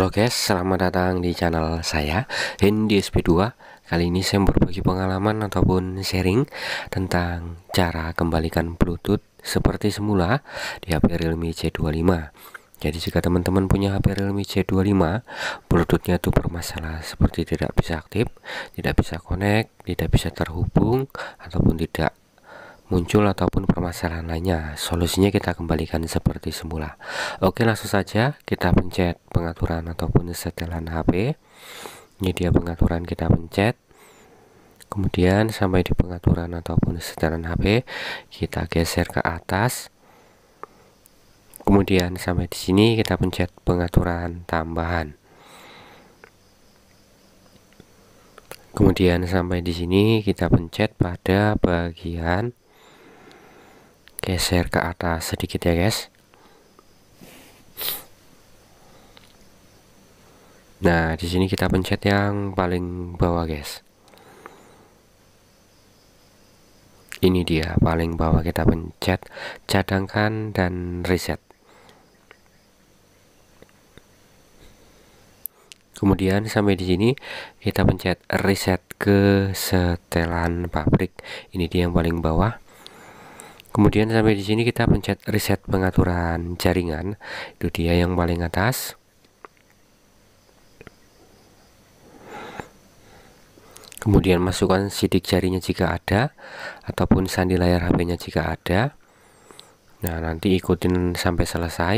Halo guys, selamat datang di channel saya Hendy SP2 Kali ini saya berbagi pengalaman ataupun sharing tentang cara kembalikan bluetooth seperti semula di HP Realme C25 Jadi jika teman-teman punya HP Realme C25 Bluetoothnya itu bermasalah seperti tidak bisa aktif, tidak bisa connect, tidak bisa terhubung Ataupun tidak muncul ataupun permasalahan lainnya. Solusinya kita kembalikan seperti semula. Oke, langsung saja kita pencet pengaturan ataupun setelan HP. Ini dia pengaturan kita pencet. Kemudian sampai di pengaturan ataupun setelan HP, kita geser ke atas. Kemudian sampai di sini kita pencet pengaturan tambahan. Kemudian sampai di sini kita pencet pada bagian geser ke atas sedikit ya guys nah di sini kita pencet yang paling bawah guys ini dia paling bawah kita pencet cadangkan dan reset kemudian sampai di sini kita pencet reset ke setelan pabrik ini dia yang paling bawah Kemudian sampai di sini kita pencet reset pengaturan jaringan. Itu dia yang paling atas. Kemudian masukkan sidik jarinya jika ada ataupun sandi layar HP-nya jika ada. Nah, nanti ikutin sampai selesai.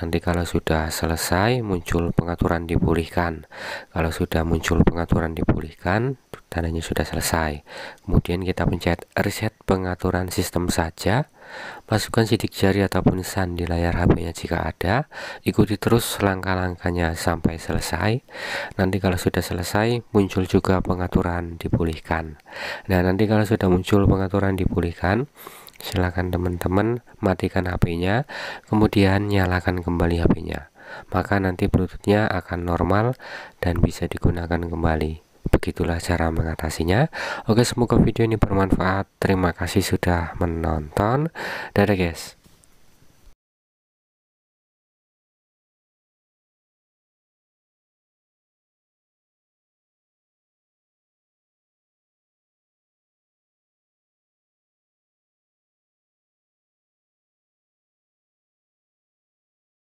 Nanti kalau sudah selesai muncul pengaturan dipulihkan. Kalau sudah muncul pengaturan dipulihkan, tandanya sudah selesai. Kemudian kita pencet reset pengaturan sistem saja. Masukkan sidik jari ataupun sandi layar HP-nya jika ada. Ikuti terus langkah-langkahnya sampai selesai. Nanti kalau sudah selesai muncul juga pengaturan dipulihkan. Nah, nanti kalau sudah muncul pengaturan dipulihkan, Silakan teman-teman matikan HP-nya, kemudian nyalakan kembali HP-nya. Maka nanti Bluetooth-nya akan normal dan bisa digunakan kembali. Begitulah cara mengatasinya. Oke, semoga video ini bermanfaat. Terima kasih sudah menonton. Dadah, guys.